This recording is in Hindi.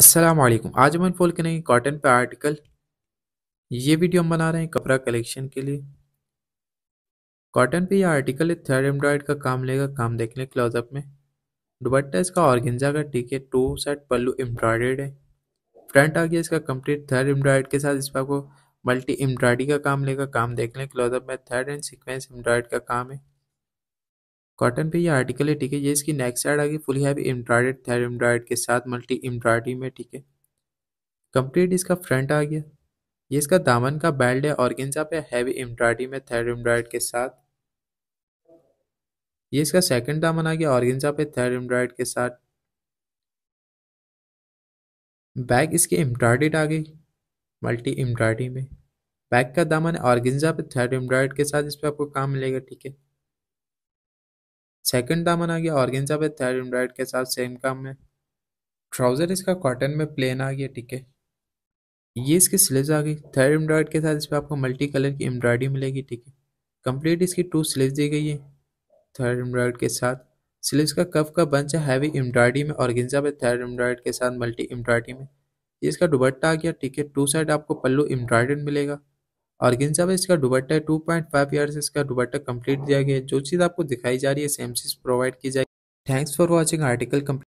असलम आज हम इन्फॉल करेंगे कॉटन पे आर्टिकल ये वीडियो हम बना रहे हैं कपड़ा कलेक्शन के लिए कॉटन पे ये आर्टिकल है थर्ड एम्ब्रॉयड का काम लेगा काम देख लें क्लोजअप में दुबट्टा इसका ऑर्गेंजा का ठीक है टू सेट पल्लू एम्ब्रॉयड है फ्रंट आ गया इसका कंप्लीट थर्ड एम्ब्रॉयड के साथ इस पर आपको मल्टी एम्ब्रॉयडरी का काम लेगा काम देख क्लोजअप में थर्ड एंड सिक्वेंस एम्ब्रॉयड का काम है कॉटन पे ये आर्टिकल है ठीक है ये इसकी नेक साइड आ गई फुल हैवी एम्ब्रॉयड थैर एम्ब्रॉयड के साथ मल्टी एम्ब्रॉयडरी में ठीक है कंप्लीट इसका फ्रंट आ गया ये इसका दामन का बेल्ट है ऑर्गेंजा पे हैवी एम्ब्रॉयडरी में थैर एम्ब्रॉयड के साथ ये इसका सेकंड दामन आ गया ऑर्गेंजा पे थैर एम्ब्रॉयड के साथ बैग इसकी एम्ब्रॉयडेड आ गई मल्टी एम्ब्रॉयडरी में बैग का दामन ऑर्गेंजा पे थैर एम्ब्रॉयड के साथ इस पर आपको काम मिलेगा ठीक है सेकंड दामन आ गया ऑर्गेंजा पे थर्ड एम्ब्रॉयड के साथ सेम काम है ट्राउज़र इसका कॉटन में प्लेन आ गया ठीक है ये इसकी स्लीव आ गई थर्ड एम्ब्रॉयड के साथ इस पर आपको मल्टी कलर की एम्ब्रॉयडरी मिलेगी ठीक है कंप्लीट इसकी टू स्लीव दी गई है थर्ड एम्ब्रॉयड के साथ स्लीव का कफ का बंच है हैवी एम्ब्रॉयडरी में ऑर्गेंजा पे थर्ड एम्ब्रॉयड के साथ मल्टी एम्ब्रॉयडरी में इसका दुबट्टा आ गया ठीक है टू साइड आपको पल्लू एम्ब्रॉयडर्ड मिलेगा और में इसका है टू पॉइंट फाइव ईयर इसका दुबट्टा कंप्लीट दिया गया है जो चीज़ आपको दिखाई जा रही है सेम चीज़ प्रोवाइड की जाएगी thanks for watching article complete